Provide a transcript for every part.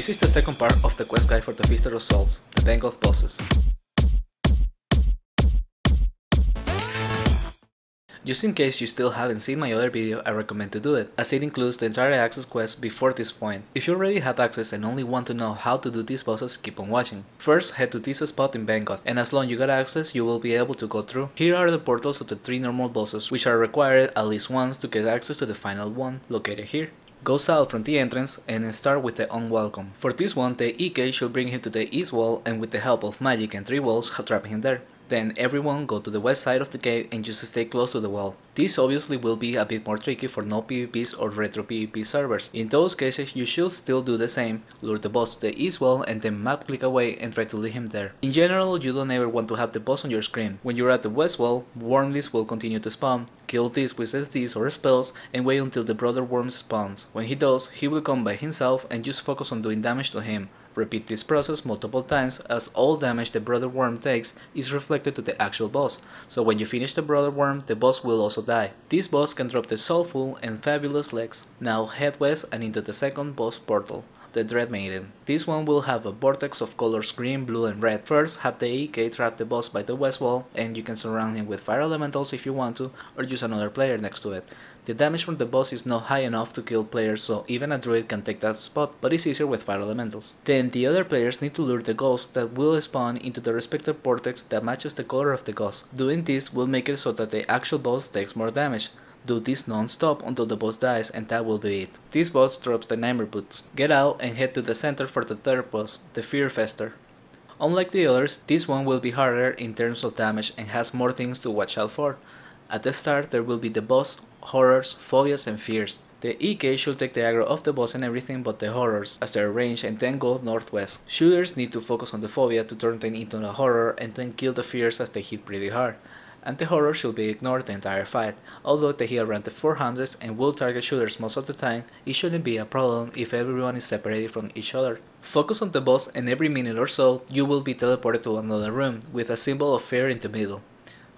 This is the second part of the quest guide for the Fifth Souls, the Bank of Bosses. Just in case you still haven't seen my other video, I recommend to do it, as it includes the entire access quest before this point. If you already have access and only want to know how to do these bosses, keep on watching. First, head to this spot in Bangkok, and as long you got access, you will be able to go through. Here are the portals of the three normal bosses, which are required at least once to get access to the final one, located here. Go south from the entrance and start with the unwelcome. For this one, the EK should bring him to the east wall and with the help of magic and three walls trap him there. Then everyone go to the west side of the cave and just stay close to the wall. This obviously will be a bit more tricky for no PvPs or retro PvP servers. In those cases you should still do the same, lure the boss to the east wall and then map click away and try to leave him there. In general you don't ever want to have the boss on your screen. When you're at the west wall, Wormlies will continue to spawn, kill this with SDs or spells and wait until the brother worm spawns. When he does, he will come by himself and just focus on doing damage to him. Repeat this process multiple times as all damage the Brother Worm takes is reflected to the actual boss, so when you finish the Brother Worm, the boss will also die. This boss can drop the Soulful and Fabulous legs. Now head west and into the second boss portal the Dread Maiden. This one will have a vortex of colors green, blue and red. First, have the EK trap the boss by the west wall and you can surround him with fire elementals if you want to or use another player next to it. The damage from the boss is not high enough to kill players so even a druid can take that spot, but it's easier with fire elementals. Then the other players need to lure the ghosts that will spawn into the respective vortex that matches the color of the ghost. Doing this will make it so that the actual boss takes more damage. Do this non-stop until the boss dies and that will be it. This boss drops the Nightmare Boots. Get out and head to the center for the third boss, the Fear Fester. Unlike the others, this one will be harder in terms of damage and has more things to watch out for. At the start there will be the boss, horrors, phobias and fears. The EK should take the aggro of the boss and everything but the horrors, as they're ranged, and then go northwest. Shooters need to focus on the phobia to turn them into a horror and then kill the fears as they hit pretty hard and the horror should be ignored the entire fight. Although the heal ran the 400s and will target shooters most of the time, it shouldn't be a problem if everyone is separated from each other. Focus on the boss and every minute or so you will be teleported to another room, with a symbol of fear in the middle.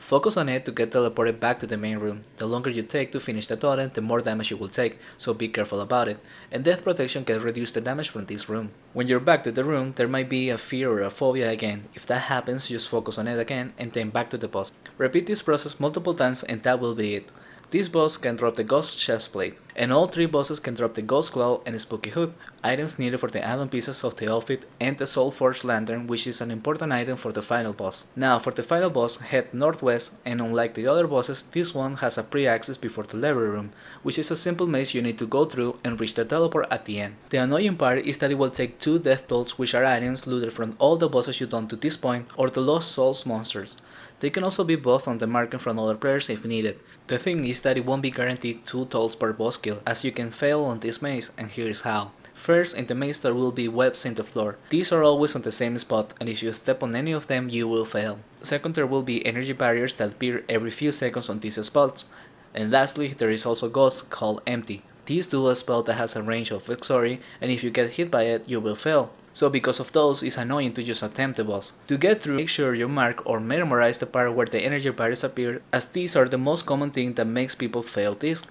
Focus on it to get teleported back to the main room. The longer you take to finish the totem, the more damage you will take, so be careful about it. And death protection can reduce the damage from this room. When you're back to the room, there might be a fear or a phobia again. If that happens, just focus on it again and then back to the boss. Repeat this process multiple times and that will be it. This boss can drop the Ghost Chef's Plate, and all three bosses can drop the Ghost Claw and Spooky Hood, items needed for the add-on pieces of the outfit and the Soul forged Lantern which is an important item for the final boss. Now for the final boss head northwest and unlike the other bosses this one has a pre-access before the library room which is a simple maze you need to go through and reach the teleport at the end. The annoying part is that it will take two death tolls which are items looted from all the bosses you done to this point or the Lost Souls monsters. They can also be both on the market from other players if needed. The thing is that it won't be guaranteed 2 tolls per boss kill as you can fail on this maze and here is how. First in the main store will be webs in the floor. These are always on the same spot and if you step on any of them you will fail. Second there will be energy barriers that appear every few seconds on these spots. And lastly there is also ghosts called empty. These do a spell that has a range of Xori and if you get hit by it you will fail. So because of those, it's annoying to just attempt the boss. To get through, make sure you mark or memorize the part where the energy barriers appear, as these are the most common thing that makes people fail this.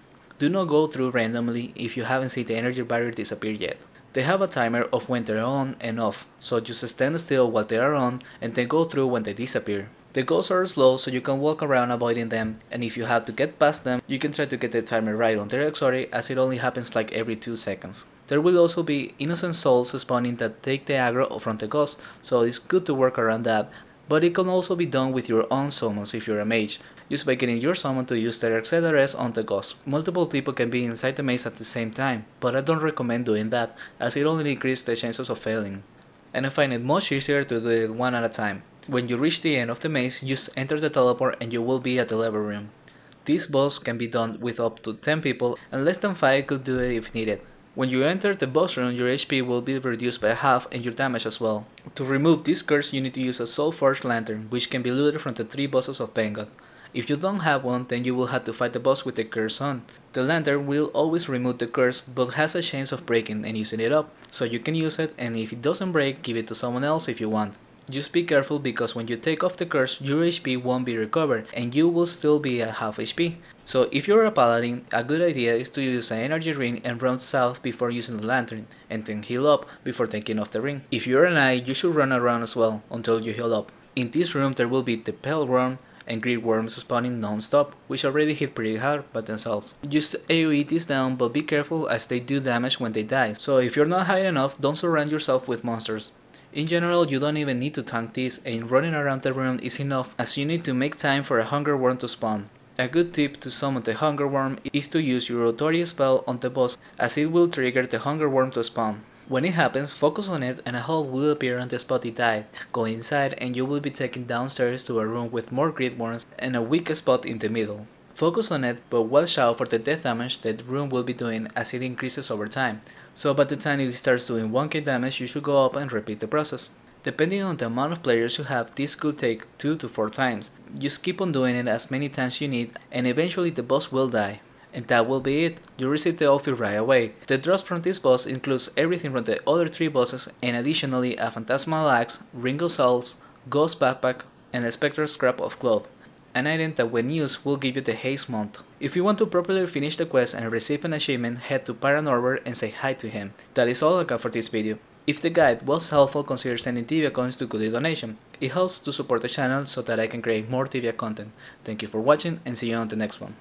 Do not go through randomly if you haven't seen the energy barrier disappear yet. They have a timer of when they're on and off, so just stand still while they are on and then go through when they disappear. The goals are slow so you can walk around avoiding them and if you have to get past them, you can try to get the timer right on their exotic as it only happens like every 2 seconds. There will also be innocent souls spawning that take the aggro from the ghost, so it's good to work around that, but it can also be done with your own summons if you're a mage, just by getting your summon to use their X on the ghost. Multiple people can be inside the maze at the same time, but I don't recommend doing that, as it only increases the chances of failing. And I find it much easier to do it one at a time. When you reach the end of the maze, just enter the teleport and you will be at the level room. This boss can be done with up to 10 people and less than 5 could do it if needed. When you enter the boss room, your HP will be reduced by half and your damage as well. To remove this curse, you need to use a Soul Forge Lantern, which can be looted from the 3 bosses of Pengoth. If you don't have one, then you will have to fight the boss with the curse on. The lantern will always remove the curse, but has a chance of breaking and using it up, so you can use it and if it doesn't break, give it to someone else if you want. Just be careful because when you take off the curse, your HP won't be recovered and you will still be at half HP. So if you're a paladin, a good idea is to use an energy ring and run south before using the lantern and then heal up before taking off the ring. If you're an knight, you should run around as well until you heal up. In this room there will be the pale and worms spawning non-stop, which already hit pretty hard by themselves. Use AoE this down, but be careful as they do damage when they die, so if you're not high enough, don't surround yourself with monsters. In general, you don't even need to tank this, and running around the room is enough as you need to make time for a hunger worm to spawn. A good tip to summon the hunger worm is to use your authority spell on the boss as it will trigger the hunger worm to spawn. When it happens, focus on it and a hole will appear on the spot it died. Go inside and you will be taken downstairs to a room with more grid worms and a weak spot in the middle. Focus on it, but watch out for the death damage that room will be doing as it increases over time. So by the time it starts doing 1k damage, you should go up and repeat the process. Depending on the amount of players you have, this could take 2 to 4 times. Just keep on doing it as many times you need and eventually the boss will die. And that will be it, you receive the outfit right away. The drops from this boss includes everything from the other 3 bosses and additionally a Phantasmal Axe, Ringo Souls, Ghost Backpack, and a Spectral Scrap of Cloth an item that when used will give you the haste mount. If you want to properly finish the quest and receive an achievement, head to Paranorber and say hi to him. That is all I got for this video. If the guide was helpful, consider sending Tibia coins to Goody donation. It helps to support the channel so that I can create more Tibia content. Thank you for watching and see you on the next one.